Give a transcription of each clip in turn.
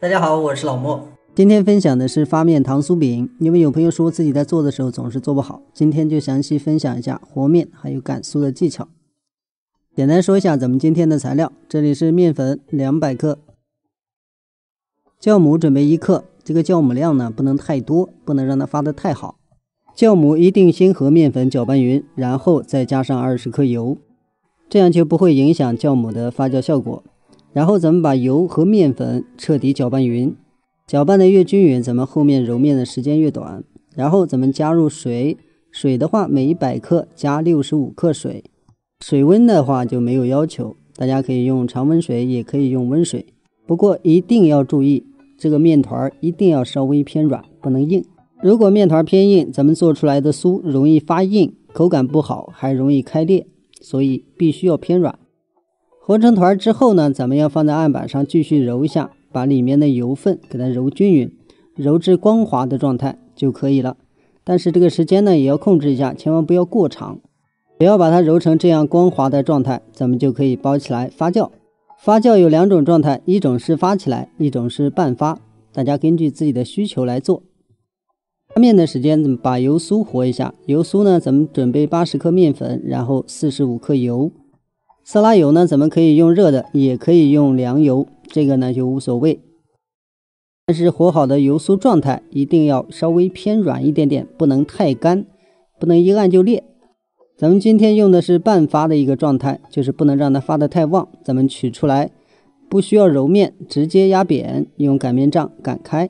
大家好，我是老莫，今天分享的是发面糖酥饼。因为有朋友说自己在做的时候总是做不好，今天就详细分享一下和面还有擀酥的技巧。简单说一下咱们今天的材料，这里是面粉两百克，酵母准备一克。这个酵母量呢不能太多，不能让它发的太好。酵母一定先和面粉搅拌匀，然后再加上二十克油，这样就不会影响酵母的发酵效果。然后咱们把油和面粉彻底搅拌匀，搅拌的越均匀，咱们后面揉面的时间越短。然后咱们加入水，水的话每一百克加六十五克水，水温的话就没有要求，大家可以用常温水，也可以用温水。不过一定要注意，这个面团儿一定要稍微偏软，不能硬。如果面团偏硬，咱们做出来的酥容易发硬，口感不好，还容易开裂，所以必须要偏软。和成团之后呢，咱们要放在案板上继续揉一下，把里面的油分给它揉均匀，揉至光滑的状态就可以了。但是这个时间呢也要控制一下，千万不要过长。只要把它揉成这样光滑的状态，咱们就可以包起来发酵。发酵有两种状态，一种是发起来，一种是半发，大家根据自己的需求来做。发面的时间，把油酥和一下。油酥呢，咱们准备八十克面粉，然后四十五克油。色拉油呢，咱们可以用热的，也可以用凉油，这个呢就无所谓。但是和好的油酥状态一定要稍微偏软一点点，不能太干，不能一按就裂。咱们今天用的是半发的一个状态，就是不能让它发得太旺。咱们取出来，不需要揉面，直接压扁，用擀面杖擀开。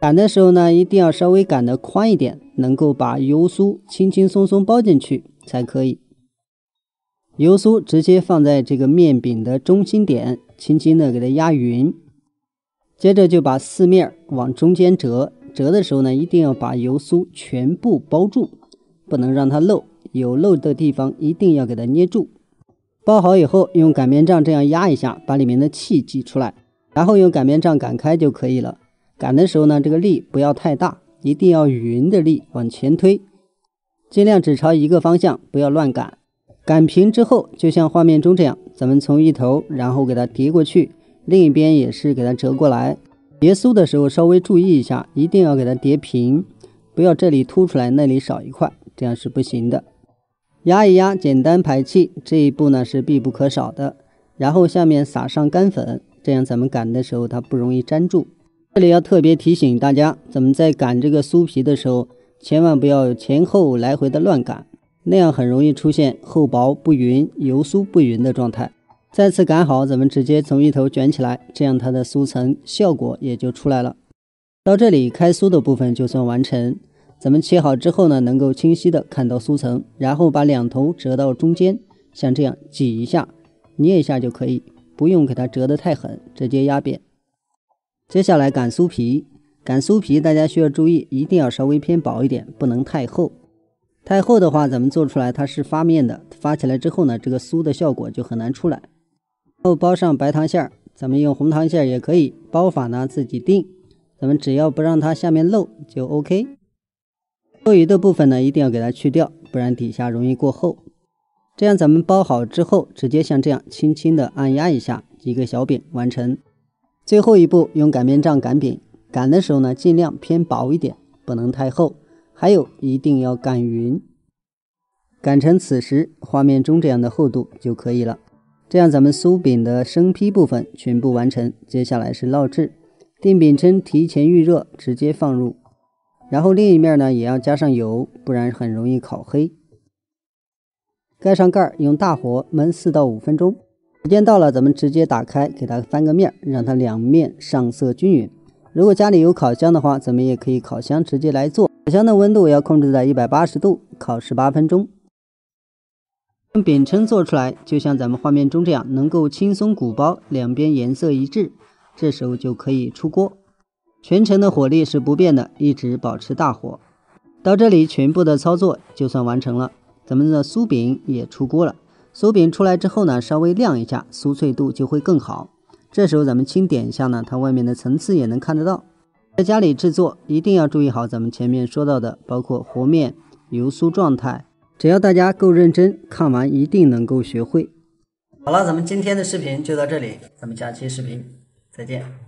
擀的时候呢，一定要稍微擀的宽一点，能够把油酥轻轻松松包进去才可以。油酥直接放在这个面饼的中心点，轻轻的给它压匀，接着就把四面往中间折，折的时候呢，一定要把油酥全部包住，不能让它漏，有漏的地方一定要给它捏住。包好以后，用擀面杖这样压一下，把里面的气挤出来，然后用擀面杖擀开就可以了。擀的时候呢，这个力不要太大，一定要匀的力往前推，尽量只朝一个方向，不要乱擀。擀平之后，就像画面中这样，咱们从一头，然后给它叠过去，另一边也是给它折过来。叠酥的时候稍微注意一下，一定要给它叠平，不要这里凸出来，那里少一块，这样是不行的。压一压，简单排气这一步呢是必不可少的。然后下面撒上干粉，这样咱们擀的时候它不容易粘住。这里要特别提醒大家，咱们在擀这个酥皮的时候，千万不要前后来回的乱擀。那样很容易出现厚薄不匀、油酥不匀的状态。再次擀好，咱们直接从一头卷起来，这样它的酥层效果也就出来了。到这里，开酥的部分就算完成。咱们切好之后呢，能够清晰的看到酥层，然后把两头折到中间，像这样挤一下、捏一下就可以，不用给它折得太狠，直接压扁。接下来擀酥皮，擀酥皮大家需要注意，一定要稍微偏薄一点，不能太厚。太厚的话，咱们做出来它是发面的，发起来之后呢，这个酥的效果就很难出来。后包上白糖馅儿，咱们用红糖馅儿也可以，包法呢自己定。咱们只要不让它下面漏就 OK。多余的部分呢一定要给它去掉，不然底下容易过厚。这样咱们包好之后，直接像这样轻轻的按压一下，一个小饼完成。最后一步用擀面杖擀饼，擀的时候呢尽量偏薄一点，不能太厚。还有一定要擀匀，擀成此时画面中这样的厚度就可以了。这样咱们酥饼的生坯部分全部完成。接下来是烙制，电饼铛提前预热，直接放入，然后另一面呢也要加上油，不然很容易烤黑。盖上盖儿，用大火焖四到五分钟。时间到了，咱们直接打开，给它翻个面，让它两面上色均匀。如果家里有烤箱的话，咱们也可以烤箱直接来做。烤箱的温度要控制在一百八十度，烤十八分钟。用饼铛做出来，就像咱们画面中这样，能够轻松鼓包，两边颜色一致，这时候就可以出锅。全程的火力是不变的，一直保持大火。到这里，全部的操作就算完成了，咱们的酥饼也出锅了。酥饼出来之后呢，稍微晾一下，酥脆度就会更好。这时候咱们轻点一下呢，它外面的层次也能看得到。在家里制作，一定要注意好咱们前面说到的，包括和面、油酥状态。只要大家够认真，看完一定能够学会。好了，咱们今天的视频就到这里，咱们下期视频再见。